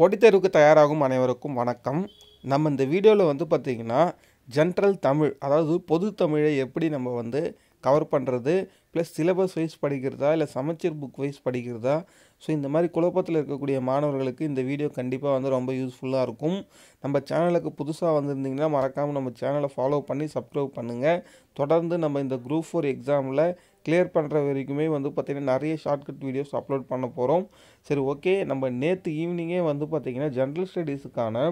பொடித்தேர்வுக்கு தயாராகும் அனைவருக்கும் வணக்கம் நம்ம இந்த வீடியோவில் வந்து பார்த்திங்கன்னா ஜென்ரல் தமிழ் அதாவது பொது தமிழை எப்படி நம்ம வந்து கவர் பண்ணுறது ப்ளஸ் சிலபஸ் வைஸ் படிக்கிறதா இல்லை சமச்சீர் புக் வைஸ் படிக்கிறதா ஸோ இந்த மாதிரி குழப்பத்தில் இருக்கக்கூடிய மாணவர்களுக்கு இந்த வீடியோ கண்டிப்பாக வந்து ரொம்ப யூஸ்ஃபுல்லாக இருக்கும் நம்ம சேனலுக்கு புதுசாக வந்திருந்தீங்கன்னா மறக்காமல் நம்ம சேனலை ஃபாலோ பண்ணி சப்ஸ்கிரைப் பண்ணுங்கள் தொடர்ந்து நம்ம இந்த குரூப் ஃபோர் எக்ஸாமில் கிளியர் பண்ணுற வரைக்குமே வந்து பார்த்திங்கன்னா நிறைய ஷார்ட்கட் வீடியோஸ் அப்லோட் பண்ண போகிறோம் சரி ஓகே நம்ம நேற்று ஈவினிங்கே வந்து பார்த்திங்கன்னா ஜென்ரல் ஸ்டடீஸுக்கான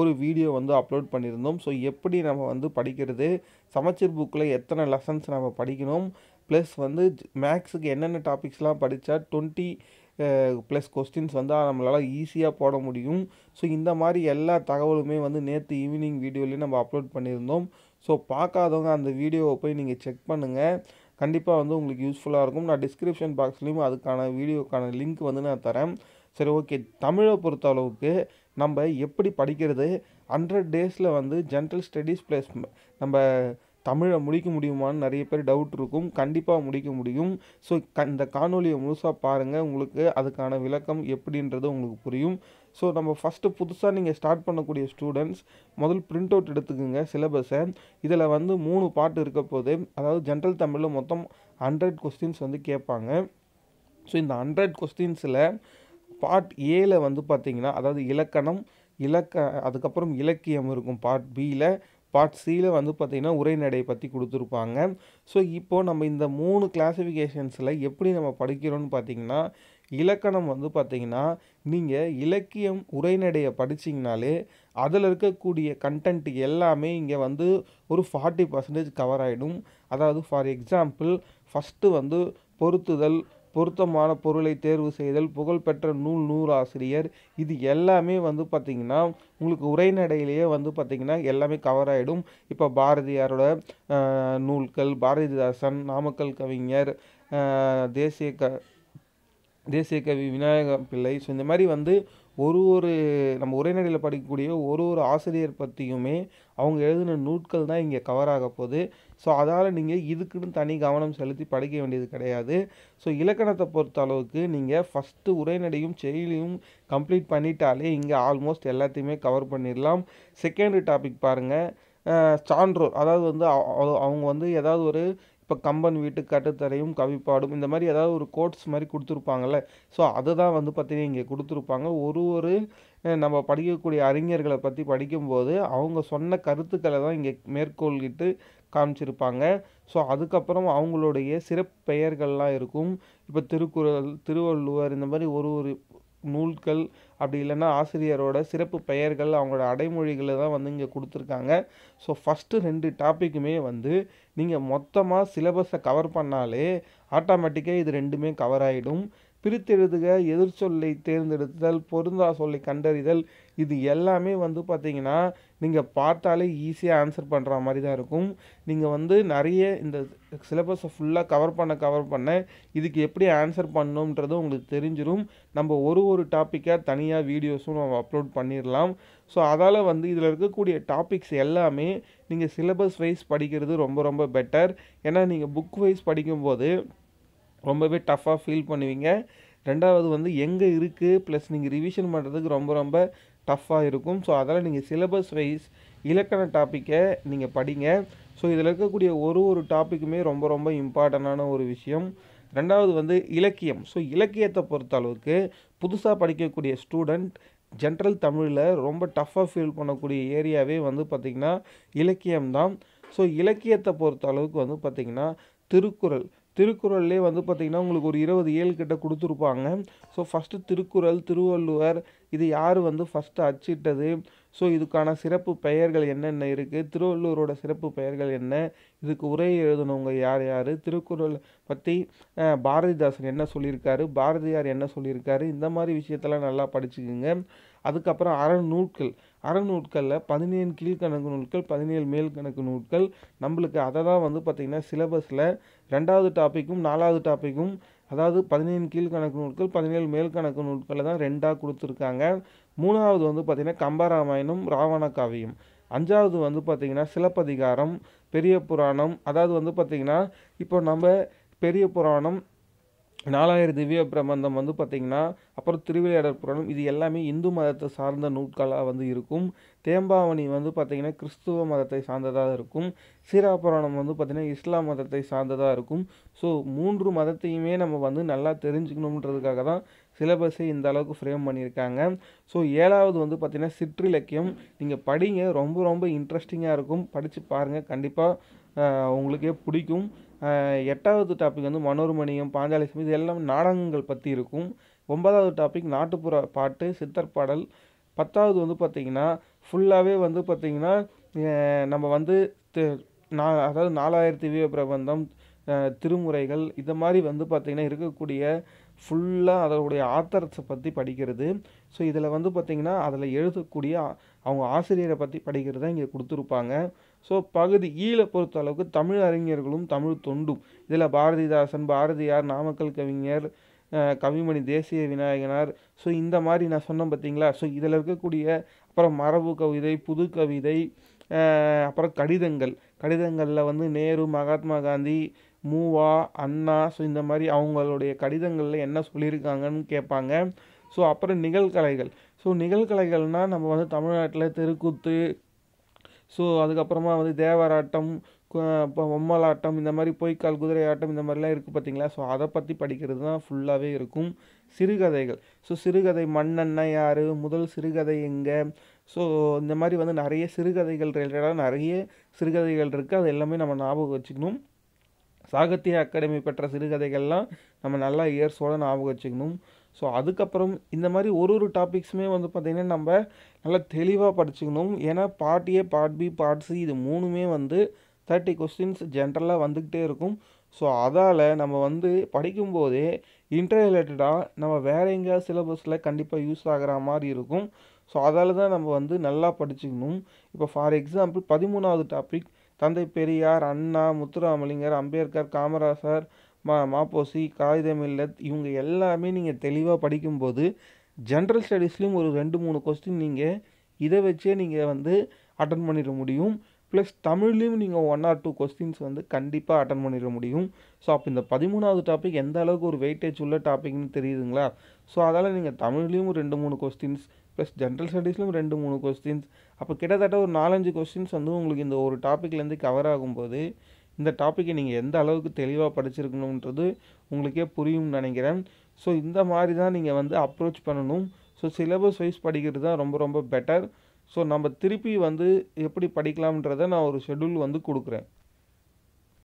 ஒரு வீடியோ வந்து அப்லோட் பண்ணியிருந்தோம் ஸோ எப்படி நம்ம வந்து படிக்கிறது சமச்சீர் புக்கில் எத்தனை லெசன்ஸ் நம்ம படிக்கணும் ப்ளஸ் வந்து மேக்ஸுக்கு என்னென்ன டாபிக்ஸ்லாம் படித்தா டுவெண்ட்டி ப்ளஸ் கொஸ்டின்ஸ் வந்து நம்மளால் ஈஸியாக போட முடியும் ஸோ இந்த மாதிரி எல்லா தகவலுமே வந்து நேற்று ஈவினிங் வீடியோலேயும் நம்ம அப்லோட் பண்ணியிருந்தோம் ஸோ பார்க்காதவங்க அந்த வீடியோவை போய் நீங்கள் செக் பண்ணுங்கள் கண்டிப்பாக வந்து உங்களுக்கு யூஸ்ஃபுல்லாக இருக்கும் நான் டிஸ்கிரிப்ஷன் பாக்ஸ்லேயும் அதுக்கான வீடியோக்கான லிங்க் வந்து நான் தரேன் சரி ஓகே தமிழை பொறுத்த அளவுக்கு நம்ம எப்படி படிக்கிறது ஹண்ட்ரட் டேஸில் வந்து ஜென்ரல் ஸ்டடீஸ் ப்ளஸ் நம்ம தமிழை முடிக்க முடியுமான்னு நிறைய பேர் டவுட் இருக்கும் கண்டிப்பாக முடிக்க முடியும் ஸோ க இந்த காணொலியை முழுசாக பாருங்கள் உங்களுக்கு அதுக்கான விளக்கம் எப்படின்றது உங்களுக்கு புரியும் ஸோ நம்ம ஃபஸ்ட்டு புதுசாக நீங்கள் ஸ்டார்ட் பண்ணக்கூடிய ஸ்டூடெண்ட்ஸ் முதல் பிரிண்ட் அவுட் எடுத்துக்கோங்க சிலபஸை இதில் வந்து மூணு பாட்டு இருக்க போது அதாவது ஜென்ரல் தமிழில் மொத்தம் ஹண்ட்ரட் கொஸ்டின்ஸ் வந்து கேட்பாங்க ஸோ இந்த ஹண்ட்ரட் கொஸ்டின்ஸில் பார்ட் ஏல வந்து பார்த்திங்கன்னா அதாவது இலக்கணம் இலக்க அதுக்கப்புறம் இலக்கியம் இருக்கும் பார்ட் பியில் பார்ட் சியில் வந்து பார்த்திங்கன்னா உரைநடையை பற்றி கொடுத்துருப்பாங்க ஸோ இப்போது நம்ம இந்த மூணு கிளாஸிஃபிகேஷன்ஸில் எப்படி நம்ம படிக்கிறோன்னு பார்த்திங்கன்னா இலக்கணம் வந்து பார்த்திங்கன்னா நீங்கள் இலக்கியம் உரைநடையை படிச்சிங்கனாலே அதில் இருக்கக்கூடிய கண்டென்ட் எல்லாமே இங்கே வந்து ஒரு ஃபார்ட்டி பர்சன்டேஜ் கவர் ஆகிடும் அதாவது ஃபார் எக்ஸாம்பிள் ஃபஸ்ட்டு வந்து பொருத்துதல் பொருத்தமான பொருளை தேர்வு செய்தல் புகழ்பெற்ற நூல் நூறாசிரியர் இது எல்லாமே வந்து பார்த்திங்கன்னா உங்களுக்கு உரைநடையிலேயே வந்து பார்த்திங்கன்னா எல்லாமே கவர் ஆகிடும் இப்போ பாரதியாரோட நூல்கள் பாரதிதாசன் நாமக்கல் கவிஞர் தேசிய க தேசிய கவி விநாயக பிள்ளை ஸோ இந்த மாதிரி வந்து ஒரு ஒரு நம்ம உரைநடையில் படிக்கக்கூடிய ஒரு ஒரு ஆசிரியர் பற்றியுமே அவங்க எழுதின நூட்கள் தான் இங்கே கவர் ஆக போகுது ஸோ அதால் நீங்கள் இதுக்குன்னு தனி கவனம் செலுத்தி படிக்க வேண்டியது கிடையாது ஸோ இலக்கணத்தை பொறுத்த அளவுக்கு நீங்கள் ஃபஸ்ட்டு உரைநடையும் செயலியும் கம்ப்ளீட் பண்ணிட்டாலே இங்கே ஆல்மோஸ்ட் எல்லாத்தையுமே கவர் பண்ணிடலாம் செகண்ட் டாபிக் பாருங்கள் சான்றோர் அதாவது வந்து அவங்க வந்து ஏதாவது ஒரு இப்போ கம்பன் வீட்டு கட்டுத்தரையும் கவிப்பாடும் இந்த மாதிரி ஏதாவது ஒரு கோட்ஸ் மாதிரி கொடுத்துருப்பாங்கள்ல ஸோ அதை தான் வந்து பார்த்தீங்கன்னா இங்கே கொடுத்துருப்பாங்க ஒரு ஒரு நம்ம படிக்கக்கூடிய அறிஞர்களை பற்றி படிக்கும்போது அவங்க சொன்ன கருத்துக்களை தான் இங்கே மேற்கோள்கிட்டு காமிச்சிருப்பாங்க ஸோ அதுக்கப்புறம் அவங்களுடைய சிறப்பெயர்கள்லாம் இருக்கும் இப்போ திருக்குறள் திருவள்ளுவர் இந்த மாதிரி ஒரு ஒரு நூல்கள் அப்படி இல்லைன்னா ஆசிரியரோட சிறப்பு பெயர்கள் அவங்களோட அடைமொழிகளை தான் வந்து இங்கே கொடுத்துருக்காங்க ஸோ ஃபஸ்ட்டு ரெண்டு டாப்பிக்குமே வந்து நீங்கள் மொத்தமாக சிலபஸை கவர் பண்ணாலே ஆட்டோமேட்டிக்காக இது ரெண்டுமே கவர் ஆகிடும் பிரித்தெழுதுக எதிர் சொல்லை தேர்ந்தெடுத்தல் பொருந்தா சொல்லை கண்டறிதல் இது எல்லாமே வந்து பார்த்திங்கன்னா நீங்கள் பார்த்தாலே ஈஸியாக ஆன்சர் பண்ணுற மாதிரி தான் இருக்கும் நீங்கள் வந்து நிறைய இந்த சிலபஸை ஃபுல்லாக கவர் பண்ண கவர் பண்ண இதுக்கு எப்படி ஆன்சர் பண்ணணுன்றது உங்களுக்கு தெரிஞ்சிடும் நம்ம ஒரு ஒரு டாப்பிக்காக தனியாக வீடியோஸும் நம்ம அப்லோட் பண்ணிடலாம் ஸோ அதால் வந்து இதில் இருக்கக்கூடிய டாபிக்ஸ் எல்லாமே நீங்கள் சிலபஸ் வைஸ் படிக்கிறது ரொம்ப ரொம்ப பெட்டர் ஏன்னா நீங்கள் புக் வைஸ் படிக்கும்போது ரொம்பவே டஃப்பாக ஃபீல் பண்ணுவீங்க ரெண்டாவது வந்து எங்கே இருக்குது ப்ளஸ் நீங்கள் ரிவிஷன் பண்ணுறதுக்கு ரொம்ப ரொம்ப டஃப்பாக இருக்கும் ஸோ அதெல்லாம் நீங்கள் சிலபஸ் வைஸ் இலக்கண டாப்பிக்கை நீங்கள் படிங்க ஸோ இதில் இருக்கக்கூடிய ஒரு ஒரு டாப்பிக்குமே ரொம்ப ரொம்ப இம்பார்ட்டண்டான ஒரு விஷயம் ரெண்டாவது வந்து இலக்கியம் ஸோ இலக்கியத்தை பொறுத்த அளவுக்கு புதுசாக படிக்கக்கூடிய ஸ்டூடெண்ட் ஜென்ரல் தமிழில் ரொம்ப டஃப்பாக ஃபீல் பண்ணக்கூடிய ஏரியாவே வந்து பார்த்திங்கன்னா இலக்கியம்தான் ஸோ இலக்கியத்தை பொறுத்த அளவுக்கு வந்து பார்த்திங்கன்னா திருக்குறள் திருக்குறள்லே வந்து பார்த்திங்கன்னா உங்களுக்கு ஒரு இருபது ஏழு கிட்ட கொடுத்துருப்பாங்க ஸோ ஃபஸ்ட்டு திருக்குறள் திருவள்ளுவர் இது யார் வந்து ஃபஸ்ட்டு அச்சிட்டது ஸோ இதுக்கான சிறப்பு பெயர்கள் என்னென்ன இருக்குது திருவள்ளுவரோட சிறப்பு பெயர்கள் என்ன இதுக்கு உரை எழுதணுங்க யார் யார் திருக்குறள் பற்றி பாரதிதாசன் என்ன சொல்லியிருக்காரு பாரதியார் என்ன சொல்லியிருக்காரு இந்த மாதிரி விஷயத்தெல்லாம் நல்லா படிச்சுக்கோங்க அதுக்கப்புறம் அறநூல்கள் அறநூட்களில் பதினேழு கீழ்கணக்கு நூல்கள் பதினேழு மேல் கணக்கு நூல்கள் நம்மளுக்கு அதை தான் வந்து பார்த்திங்கன்னா சிலபஸில் ரெண்டாவது டாப்பிக்கும் நாலாவது டாப்பிக்கும் அதாவது பதினேழு கீழ்கணக்கு நூல்கள் பதினேழு மேல் கணக்கு நூல்களை தான் ரெண்டாக கொடுத்துருக்காங்க மூணாவது வந்து பார்த்திங்கன்னா கம்பராமாயணம் ராவண காவியம் அஞ்சாவது வந்து பார்த்திங்கன்னா சிலப்பதிகாரம் பெரிய புராணம் அதாவது வந்து பார்த்திங்கன்னா இப்போ நம்ம பெரிய புராணம் நாலாயிரம் திவ்ய பிரபந்தம் வந்து பார்த்திங்கன்னா அப்புறம் திருவிளையாடற் புராணம் இது எல்லாமே இந்து மதத்தை சார்ந்த நூட்களாக வந்து இருக்கும் தேம்பாவணி வந்து பார்த்திங்கன்னா கிறிஸ்துவ மதத்தை சார்ந்ததாக இருக்கும் சீரா புராணம் வந்து பார்த்திங்கன்னா இஸ்லாம் மதத்தை சார்ந்ததாக இருக்கும் ஸோ மூன்று மதத்தையுமே நம்ம வந்து நல்லா தெரிஞ்சுக்கணுன்றதுக்காக தான் சிலபஸை இந்த அளவுக்கு ஃப்ரேம் பண்ணியிருக்காங்க ஸோ ஏழாவது வந்து பார்த்திங்கன்னா சிற்றிலக்கியம் நீங்கள் படிங்க ரொம்ப ரொம்ப இன்ட்ரெஸ்டிங்காக இருக்கும் படித்து பாருங்கள் கண்டிப்பாக உங்களுக்கே பிடிக்கும் எட்டாவது டாபிக் வந்து மனோர்மணியம் பாஞ்சாலி இது எல்லாம் நாடகங்கள் பற்றி இருக்கும் ஒன்பதாவது டாபிக் நாட்டுப்புற பாட்டு சித்தர் பாடல் பத்தாவது வந்து பார்த்திங்கன்னா ஃபுல்லாகவே வந்து பார்த்திங்கன்னா நம்ம வந்து நான் அதாவது நாலாயிரத்தி வீர பிரபந்தம் திருமுறைகள் இந்த மாதிரி வந்து பார்த்திங்கன்னா இருக்கக்கூடிய ஃபுல்லாக அதனுடைய ஆத்தரத்தை பற்றி படிக்கிறது ஸோ இதில் வந்து பார்த்திங்கன்னா அதில் எழுதக்கூடிய அவங்க ஆசிரியரை பற்றி படிக்கிறது தான் இங்கே கொடுத்துருப்பாங்க ஸோ பகுதி ஈழ பொறுத்த அளவுக்கு தமிழ் அறிஞர்களும் தமிழ் தொண்டும் இதில் பாரதிதாசன் பாரதியார் நாமக்கல் கவிஞர் கவிமணி தேசிய விநாயகனார் ஸோ இந்த மாதிரி நான் சொன்னேன் பார்த்தீங்களா ஸோ இதில் இருக்கக்கூடிய அப்புறம் மரபு கவிதை புது கவிதை அப்புறம் கடிதங்கள் கடிதங்களில் வந்து நேரு மகாத்மா காந்தி மூவா அண்ணா ஸோ இந்த மாதிரி அவங்களுடைய கடிதங்களில் என்ன சொல்லியிருக்காங்கன்னு கேட்பாங்க ஸோ அப்புறம் நிகழ்கலைகள் ஸோ நிகழ்கலைகள்னால் நம்ம வந்து தமிழ்நாட்டில் தெருக்கூத்து ஸோ அதுக்கப்புறமா வந்து தேவராட்டம் இப்போ பொம்மலாட்டம் இந்த மாதிரி பொய்க்கால் குதிரை ஆட்டம் இந்த மாதிரிலாம் இருக்குது பார்த்தீங்களா ஸோ அதை பற்றி படிக்கிறது தான் ஃபுல்லாகவே இருக்கும் சிறுகதைகள் ஸோ சிறுகதை மண்ணெண்ண யார் முதல் சிறுகதை எங்கே ஸோ இந்த மாதிரி வந்து நிறைய சிறுகதைகள் ரிலேட்டடாக நிறைய சிறுகதைகள் இருக்குது அது எல்லாமே நம்ம ஞாபகம் வச்சுக்கணும் சாகித்ய அகாடமி பெற்ற சிறுகதைகள்லாம் நம்ம நல்லா இயர்ஸோடு ஞாபகம் வச்சுக்கணும் ஸோ அதுக்கப்புறம் இந்த மாதிரி ஒரு ஒரு டாபிக்ஸுமே வந்து பார்த்திங்கன்னா நம்ம நல்லா தெளிவாக படிச்சுக்கணும் ஏன்னா part A part B part C இது மூணுமே வந்து தேர்ட்டி கொஸ்டின்ஸ் ஜென்ரலாக வந்துக்கிட்டே இருக்கும் ஸோ அதால் நம்ம வந்து படிக்கும்போதே இன்டர் ரிலேட்டடாக நம்ம வேறு எங்கேயாவது சிலபஸில் கண்டிப்பாக யூஸ் ஆகிற மாதிரி இருக்கும் ஸோ அதால் தான் நம்ம வந்து நல்லா படிச்சுக்கணும் இப்போ ஃபார் எக்ஸாம்பிள் பதிமூணாவது டாபிக் தந்தை பெரியார் அண்ணா முத்துராமலிங்கர் அம்பேத்கர் காமராசர் மா மாப்போசி காகிதம் இல்லத் இவங்க எல்லாமே நீங்கள் தெளிவாக படிக்கும்போது ஜென்ரல் ஸ்டடீஸ்லேயும் ஒரு ரெண்டு மூணு கொஸ்டின் நீங்கள் இதை வச்சே நீங்கள் வந்து அட்டன் பண்ணிட முடியும் ப்ளஸ் தமிழ்லேயும் நீங்கள் ஒன் ஆர் டூ கொஸ்டின்ஸ் வந்து கண்டிப்பாக அட்டன் பண்ணிட முடியும் ஸோ அப்போ இந்த பதிமூணாவது டாபிக் எந்த அளவுக்கு ஒரு வெயிட்டேஜ் உள்ள டாபிக்னு தெரியுதுங்களா ஸோ அதால் நீங்கள் தமிழ்லேயும் ரெண்டு மூணு கொஸ்டின்ஸ் ப்ளஸ் ஜென்ரல் ஸ்டடீஸ்லையும் ரெண்டு மூணு கொஸ்டின்ஸ் அப்போ கிட்டத்தட்ட ஒரு நாலஞ்சு கொஸ்டின்ஸ் வந்து உங்களுக்கு இந்த ஒரு டாப்பிக்லேருந்து கவர் ஆகும்போது இந்த டாப்பிக்கை நீங்கள் எந்த அளவுக்கு தெளிவாக படிச்சிருக்கணுன்றது உங்களுக்கே புரியும்னு நினைக்கிறேன் ஸோ இந்த மாதிரி தான் நீங்கள் வந்து அப்ரோச் பண்ணணும் ஸோ சிலபஸ் வைஸ் படிக்கிறது தான் ரொம்ப ரொம்ப பெட்டர் ஸோ நம்ம திருப்பி வந்து எப்படி படிக்கலாம்ன்றதை நான் ஒரு ஷெடியூல் வந்து கொடுக்குறேன்